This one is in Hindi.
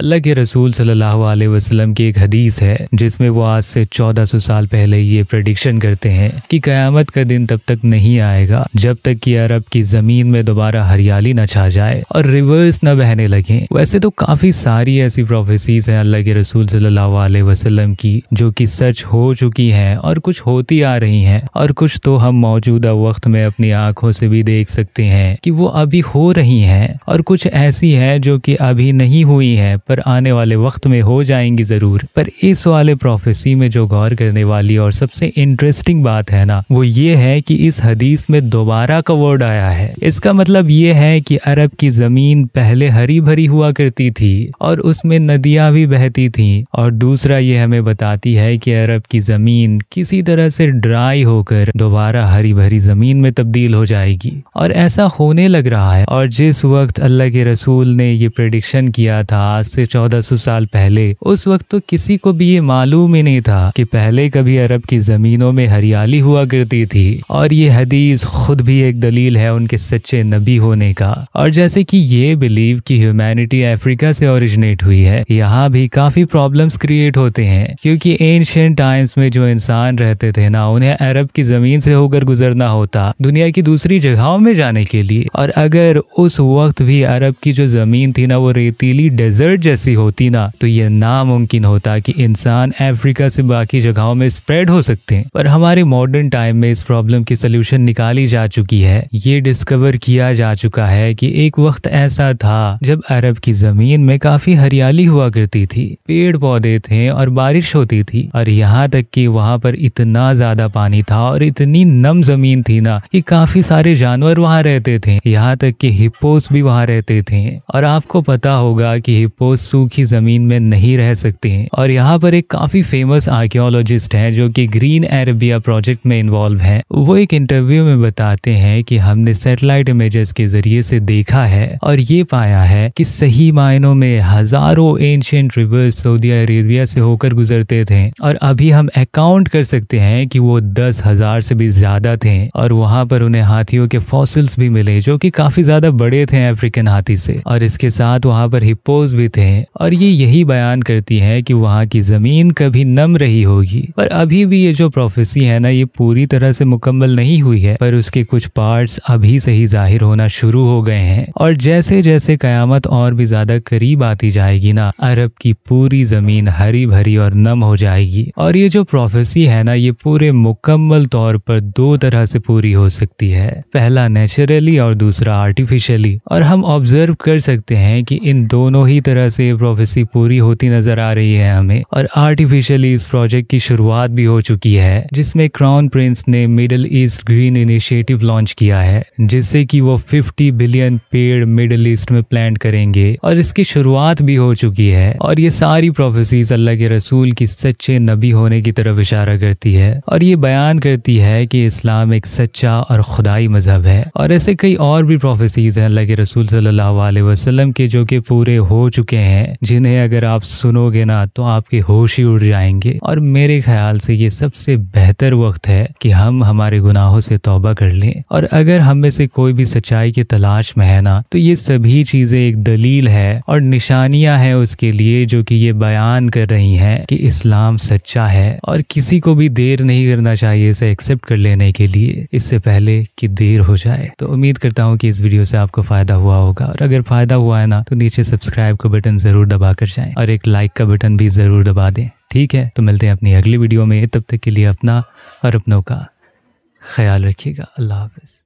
अल्लाह के रसूल सल्लल्लाहु अलैहि वसल्लम की एक हदीस है जिसमें वो आज से 1400 साल पहले ये प्रडिक्शन करते हैं कि कयामत का दिन तब तक नहीं आएगा जब तक कि अरब की जमीन में दोबारा हरियाली न छा जाए और रिवर्स न बहने लगे वैसे तो काफी सारी ऐसी प्रोफेसीज हैं अल्लाह के रसूल सल्लल्लाहु अलैहि वसल्लम की जो की सच हो चुकी है और कुछ होती आ रही है और कुछ तो हम मौजूदा वक्त में अपनी आंखों से भी देख सकते हैं कि वो अभी हो रही है और कुछ ऐसी है जो की अभी नहीं हुई है पर आने वाले वक्त में हो जाएंगी जरूर पर इस वाले प्रोफेसी में जो गौर करने वाली और सबसे इंटरेस्टिंग बात है ना वो ये है कि इस हदीस में दोबारा का वर्ड आया है इसका मतलब ये है कि अरब की जमीन पहले हरी भरी हुआ करती थी और उसमें नदियां भी बहती थी और दूसरा ये हमें बताती है कि अरब की जमीन किसी तरह से ड्राई होकर दोबारा हरी भरी जमीन में तब्दील हो जाएगी और ऐसा होने लग रहा है और जिस वक्त अल्लाह के रसूल ने ये प्रडिक्शन किया था आज से 1400 साल पहले उस वक्त तो किसी को भी ये मालूम ही नहीं था कि पहले कभी अरब की जमीनों में हरियाली हुआ करती थी और ये हदीस खुद भी एक दलील है उनके सच्चे नबी होने का और जैसे कि ये बिलीव कि ह्यूमैनिटी अफ्रीका से ओरिजिनेट हुई है यहाँ भी काफी प्रॉब्लम्स क्रिएट होते हैं क्योंकि एंशियंट टाइम्स में जो इंसान रहते थे ना उन्हें अरब की जमीन से होकर गुजरना होता दुनिया की दूसरी जगहों में जाने के लिए और अगर उस वक्त भी अरब की जो जमीन थी ना वो रेतीली डेजर्ट जैसी होती ना तो ये नामुमकिन होता कि इंसान अफ्रीका से बाकी जगहों में स्प्रेड हो सकते हैं पर हमारे मॉडर्न टाइम में इस प्रॉब्लम की सोल्यूशन निकाली जा चुकी है ये डिस्कवर किया जा चुका है कि एक वक्त ऐसा था जब अरब की जमीन में काफी हरियाली हुआ करती थी पेड़ पौधे थे और बारिश होती थी और यहाँ तक कि वहाँ पर इतना ज्यादा पानी था और इतनी नम जमीन थी ना कि काफी सारे जानवर वहाँ रहते थे यहाँ तक कि हिप्पोस भी वहाँ रहते थे और आपको पता होगा कि हिप्पो वो सूखी जमीन में नहीं रह सकती हैं और यहाँ पर एक काफी फेमस आर्कियोलॉजिस्ट हैं जो कि ग्रीन एरबिया प्रोजेक्ट में इन्वॉल्व हैं वो एक इंटरव्यू में बताते हैं कि हमने सेटेलाइट इमेजेस के जरिए से देखा है और ये पाया है कि सही मायनों में हजारों एंशियंट रिवर्स सऊदी अरेबिया से होकर गुजरते थे और अभी हम अकाउंट कर सकते हैं कि वो दस हजार से भी ज्यादा थे और वहां पर उन्हें हाथियों के फॉसिल्स भी मिले जो कि काफी ज्यादा बड़े थे अफ्रीकन हाथी से और इसके साथ वहां पर हिप्पोज भी हैं और ये यही बयान करती है कि वहाँ की जमीन कभी नम रही होगी पर अभी भी ये जो प्रोफेसी है ना ये पूरी तरह से मुकम्मल नहीं हुई है पर उसके कुछ पार्ट्स अभी से ही जाहिर होना शुरू हो गए हैं और जैसे जैसे कयामत और भी ज्यादा करीब आती जाएगी ना अरब की पूरी जमीन हरी भरी और नम हो जाएगी और ये जो प्रोफेसी है ना ये पूरे मुकम्मल तौर पर दो तरह से पूरी हो सकती है पहला नेचुरली और दूसरा आर्टिफिशियली और हम ऑब्जर्व कर सकते हैं कि इन दोनों ही तरह तरह से ये प्रोफेसी पूरी होती नजर आ रही है हमें और आर्टिफिशियली इस प्रोजेक्ट की शुरुआत भी हो चुकी है जिसमें क्राउन प्रिंस ने Middle East Green Initiative launch किया है जिससे कि वो 50 बिलियन पेड़ मिडल ईस्ट में प्लांट करेंगे और इसकी शुरुआत भी हो चुकी है और ये सारी प्रोफेसीज अल्लाह के रसूल की सच्चे नबी होने की तरफ इशारा करती है और ये बयान करती है कि इस्लाम एक सच्चा और खुदाई मजहब है और ऐसे कई और भी प्रोफेसीज हैं अल्लाह के रसूल सल्लल्लाहु अलैहि वसल्लम के जो कि पूरे हो चुके चुके हैं जिन्हें अगर आप सुनोगे ना तो आपके होश ही उड़ जाएंगे और मेरे ख्याल से ये सबसे बेहतर वक्त है कि हम हमारे गुनाहों से तोबा कर लें और अगर हम में से कोई भी सच्चाई की तलाश में है ना तो ये सभी चीजें एक दलील है और निशानियां हैं उसके लिए जो कि ये बयान कर रही हैं कि इस्लाम सच्चा है और किसी को भी देर नहीं करना चाहिए इसे एक्सेप्ट कर लेने के लिए इससे पहले कि देर हो जाए तो उम्मीद करता हूँ कि इस वीडियो से आपको फायदा हुआ होगा और अगर फायदा हुआ है ना तो नीचे सब्सक्राइब का बटन बटन जरूर दबा कर जाएं और एक लाइक का बटन भी जरूर दबा दें ठीक है तो मिलते हैं अपनी अगली वीडियो में तब तक के लिए अपना और अपनों का ख्याल रखिएगा अल्लाह हाफिज़